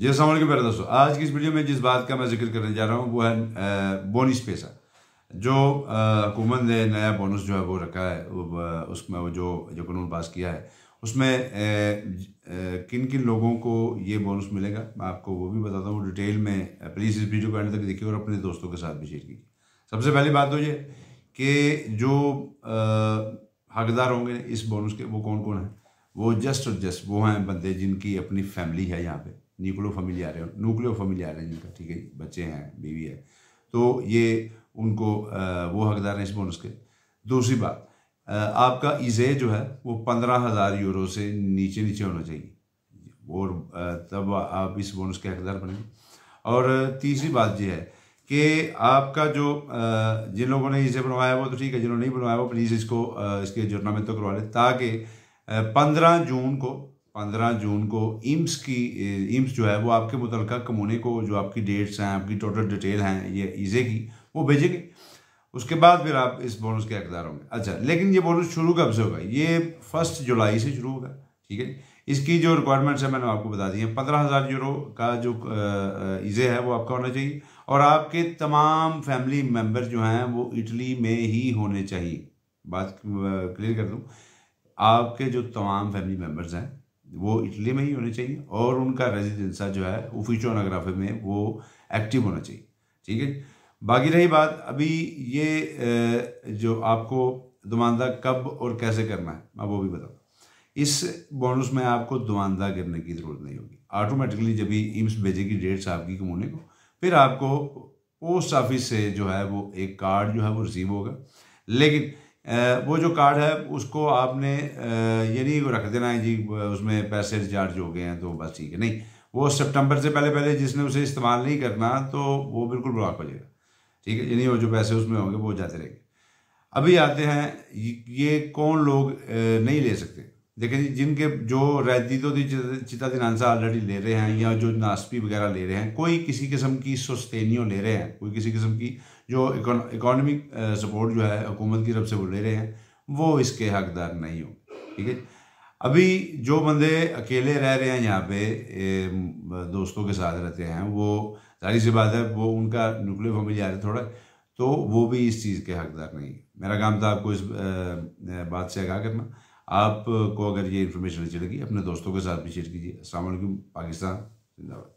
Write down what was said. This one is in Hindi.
जी असल प्यारे दोस्तों आज की इस वीडियो में जिस बात का मैं जिक्र करने जा रहा हूँ वो है बोनस पैसा जो हुकूमत ने नया बोनस जो है वो रखा है उसमें वो जो जो कानून पास किया है उसमें ए, ए, किन किन लोगों को ये बोनस मिलेगा मैं आपको वो भी बताता हूँ डिटेल में प्लीज़ इस वीडियो को एंड तक देखिए और अपने दोस्तों के साथ भी शेयर कीजिए सबसे पहली बात तो ये कि जो हकदार होंगे इस बोनस के वो कौन कौन है वो जस्ट और जस्ट वो हैं बंदे जिनकी अपनी फैमिली है यहाँ पर न्यूक्लियो फमिलियार है न्यूक्लियो रहे है जिनका ठीक है बच्चे हैं बीवी है तो ये उनको वो हकदार हैं इस बोनस के दूसरी बात आपका ईजे e जो है वो पंद्रह हज़ार यूरो से नीचे नीचे होना चाहिए और तब आप इस बोनस के हकदार बनेंगे और तीसरी बात यह है कि आपका जो जिन लोगों ने इसे e बनवाया वो तो ठीक है जिन्होंने नहीं बनवाया वो प्लीज़ इसको इसके जुर्नामे तो करवा लें ताकि पंद्रह जून को पंद्रह जून को इम्स की इम्स जो है वो आपके मुतलका कमोने को जो आपकी डेट्स हैं आपकी टोटल डिटेल हैं ये ईजे की वो भेजेंगे उसके बाद फिर आप इस बोनस के हकदार होंगे अच्छा लेकिन ये बोनस शुरू कब से होगा ये फर्स्ट जुलाई से शुरू होगा ठीक है इसकी जो रिक्वायरमेंट्स है मैंने आपको बता दी है पंद्रह हज़ार यूरो का जो ईज़े है वो आपका होना चाहिए और आपके तमाम फैमिली मेम्बर जो हैं वो इटली में ही होने चाहिए बात क्लियर कर दूँ आपके जो तमाम फैमिली मेम्बर्स हैं वो इटली में ही होने चाहिए और उनका रेजिडेंसा जो है ओफिशोनाग्राफी में वो एक्टिव होना चाहिए ठीक है बाकी रही बात अभी ये जो आपको दुमानदा कब और कैसे करना है मैं वो भी बताऊँ इस बोनस में आपको दुमानदा करने की ज़रूरत नहीं होगी ऑटोमेटिकली जब इम्स भेजेगी डेट्स आपकी कमोने को फिर आपको पोस्ट ऑफिस से जो है वो एक कार्ड जो है वो रिसीव होगा लेकिन वो जो कार्ड है उसको आपने ये नहीं रख देना है जी उसमें पैसे रिचार्ज हो गए हैं तो बस ठीक है नहीं वो सितंबर से पहले पहले जिसने उसे इस्तेमाल नहीं करना तो वो बिल्कुल ब्लॉक हो जाएगा ठीक है यानी वो जो पैसे उसमें होंगे वो जाते रहेंगे अभी आते हैं ये कौन लोग नहीं ले सकते जी जिनके जो रैदीदो दी चिता दिनांसा ऑलरेडी ले रहे हैं या जो नास्पी वगैरह ले रहे हैं कोई किसी किस्म की सस्तेनियो ले रहे हैं कोई किसी किस्म की जो इकोनॉमिक सपोर्ट जो है हुकूमत की तरफ से वो ले रहे हैं वो इसके हकदार नहीं हो ठीक है अभी जो बंदे अकेले रह रहे हैं यहाँ पे दोस्तों के साथ रहते हैं वो जाहिर सी बात है वो उनका न्यूक्लियर फैमिली आ रहा है थोड़ा तो वो भी इस चीज़ के हकदार नहीं मेरा काम था आपको इस बात से आगाह करना आपको अगर ये इन्फॉर्मेशन अच्छी लगी अपने दोस्तों के साथ भी शेयर कीजिए असल पाकिस्तान जिंदाबाद